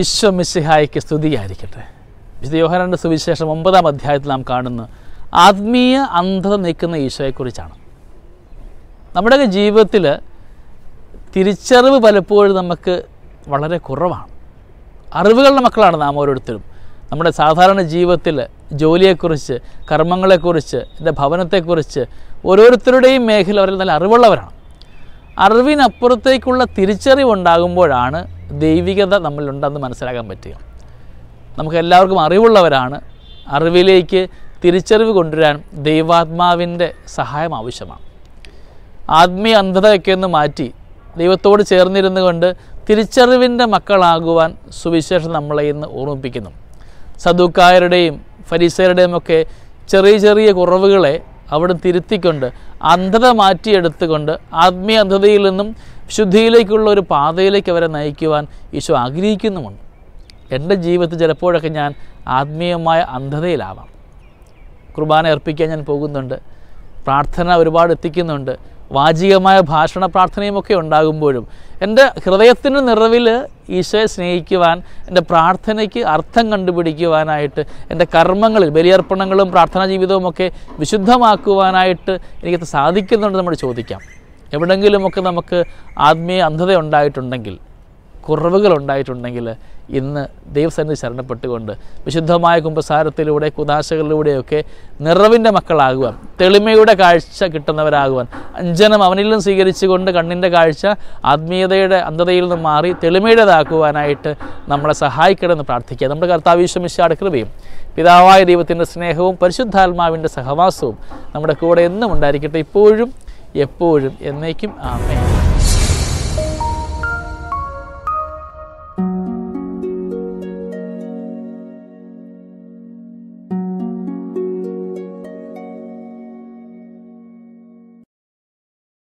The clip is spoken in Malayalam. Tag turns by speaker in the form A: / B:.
A: ഈശോ മിസ്സിഹായ്ക്ക് സ്തുതിയായിരിക്കട്ടെ വിശുദ്ധ യോഹനാന്റെ സുവിശേഷം ഒമ്പതാം അധ്യായത്തിൽ നാം കാണുന്ന ആത്മീയ അന്ധത നീക്കുന്ന ഈശോയെക്കുറിച്ചാണ് നമ്മുടെയൊക്കെ ജീവിതത്തിൽ തിരിച്ചറിവ് പലപ്പോഴും നമുക്ക് വളരെ കുറവാണ് അറിവുകളുടെ മക്കളാണ് നാം ഓരോരുത്തരും നമ്മുടെ സാധാരണ ജീവിതത്തിൽ ജോലിയെക്കുറിച്ച് കർമ്മങ്ങളെക്കുറിച്ച് എൻ്റെ ഭവനത്തെക്കുറിച്ച് ഓരോരുത്തരുടെയും മേഖല അവരിൽ നല്ല അറിവുള്ളവരാണ് അറിവിനപ്പുറത്തേക്കുള്ള തിരിച്ചറിവുണ്ടാകുമ്പോഴാണ് ദൈവികത നമ്മളിലുണ്ടെന്ന് മനസ്സിലാക്കാൻ പറ്റുക നമുക്ക് എല്ലാവർക്കും അറിവുള്ളവരാണ് അറിവിലേക്ക് തിരിച്ചറിവ് കൊണ്ടുവരാൻ ദൈവാത്മാവിൻ്റെ സഹായം ആവശ്യമാണ് ആത്മീയ അന്ധതയൊക്കെ ഒന്ന് മാറ്റി ദൈവത്തോട് ചേർന്നിരുന്നു കൊണ്ട് തിരിച്ചറിവിൻ്റെ മക്കളാകുവാൻ സുവിശേഷം നമ്മളെ ഇന്ന് ഓർമ്മിപ്പിക്കുന്നു സദുക്കായരുടെയും ഫരീസരുടെയും ഒക്കെ ചെറിയ ചെറിയ കുറവുകളെ അവിടെ തിരുത്തിക്കൊണ്ട് അന്ധത മാറ്റിയെടുത്തുകൊണ്ട് ആത്മീയ അന്ധതയിൽ നിന്നും ശുദ്ധിയിലേക്കുള്ള ഒരു പാതയിലേക്ക് അവരെ നയിക്കുവാൻ ഈശോ ആഗ്രഹിക്കുന്നുമുണ്ട് എൻ്റെ ജീവിതത്തിൽ ചിലപ്പോഴൊക്കെ ഞാൻ ആത്മീയമായ അന്ധതയിലാവാം കുർബാന അർപ്പിക്കാൻ ഞാൻ പോകുന്നുണ്ട് പ്രാർത്ഥന ഒരുപാട് എത്തിക്കുന്നുണ്ട് വാചികമായ ഭാഷണ പ്രാർത്ഥനയുമൊക്കെ ഉണ്ടാകുമ്പോഴും എൻ്റെ ഹൃദയത്തിൻ്റെ നിറവിൽ ഈശോയെ സ്നേഹിക്കുവാൻ എൻ്റെ പ്രാർത്ഥനയ്ക്ക് അർത്ഥം കണ്ടുപിടിക്കുവാനായിട്ട് എൻ്റെ കർമ്മങ്ങളിൽ ബലിയർപ്പണങ്ങളും പ്രാർത്ഥനാ ജീവിതവും ഒക്കെ വിശുദ്ധമാക്കുവാനായിട്ട് എനിക്ക് സാധിക്കുന്നുണ്ട് നമ്മൾ ചോദിക്കാം എവിടെങ്കിലുമൊക്കെ നമുക്ക് ആത്മീയ അന്ധത ഉണ്ടായിട്ടുണ്ടെങ്കിൽ കുറവുകൾ ഉണ്ടായിട്ടുണ്ടെങ്കിൽ ഇന്ന് ദൈവസന്നിധി ശരണപ്പെട്ടുകൊണ്ട് വിശുദ്ധമായ കുമ്പസാരത്തിലൂടെ കുതാശകളിലൂടെയൊക്കെ നിറവിൻ്റെ മക്കളാകുവാൻ തെളിമയുടെ കാഴ്ച കിട്ടുന്നവരാകുവാൻ അഞ്ജനം അവനിലും സ്വീകരിച്ചുകൊണ്ട് കണ്ണിൻ്റെ കാഴ്ച ആത്മീയതയുടെ അന്ധതയിൽ നിന്ന് മാറി തെളിമയുടേതാക്കുവാനായിട്ട് നമ്മളെ സഹായിക്കണമെന്ന് പ്രാർത്ഥിക്കുക നമ്മുടെ കർത്താവീശ്വമിശാട് കൃപയും പിതാവായ ദൈവത്തിൻ്റെ സ്നേഹവും പരിശുദ്ധാത്മാവിൻ്റെ സഹവാസവും നമ്മുടെ കൂടെ എന്നും ഉണ്ടായിരിക്കട്ടെ ഇപ്പോഴും എപ്പോഴും എന്നേക്കും ആമേ